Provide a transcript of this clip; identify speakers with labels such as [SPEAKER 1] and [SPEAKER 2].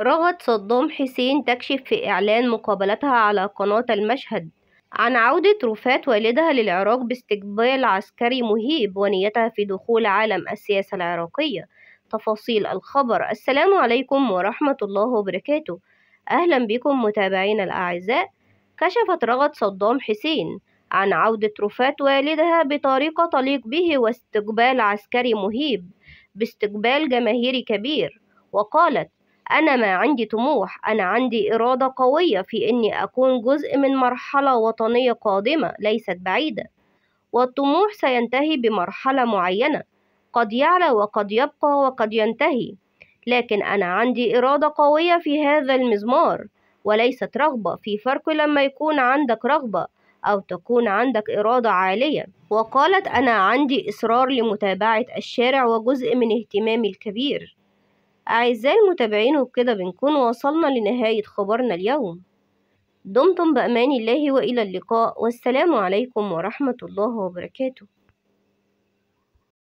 [SPEAKER 1] رغد صدام حسين تكشف في إعلان مقابلتها على قناة المشهد عن عودة رفات والدها للعراق باستقبال عسكري مهيب ونيتها في دخول عالم السياسة العراقية تفاصيل الخبر السلام عليكم ورحمة الله وبركاته أهلا بكم متابعين الأعزاء كشفت رغد صدام حسين عن عودة رفات والدها بطريقة تليق به واستقبال عسكري مهيب باستقبال جماهيري كبير وقالت أنا ما عندي طموح أنا عندي إرادة قوية في إني أكون جزء من مرحلة وطنية قادمة ليست بعيدة والطموح سينتهي بمرحلة معينة قد يعلى وقد يبقى وقد ينتهي لكن أنا عندي إرادة قوية في هذا المزمار وليست رغبة في فرق لما يكون عندك رغبة أو تكون عندك إرادة عالية وقالت أنا عندي إصرار لمتابعة الشارع وجزء من اهتمامي الكبير أعزائي المتابعين وبكده بنكون وصلنا لنهاية خبرنا اليوم دمتم بأمان الله وإلى اللقاء والسلام عليكم ورحمة الله وبركاته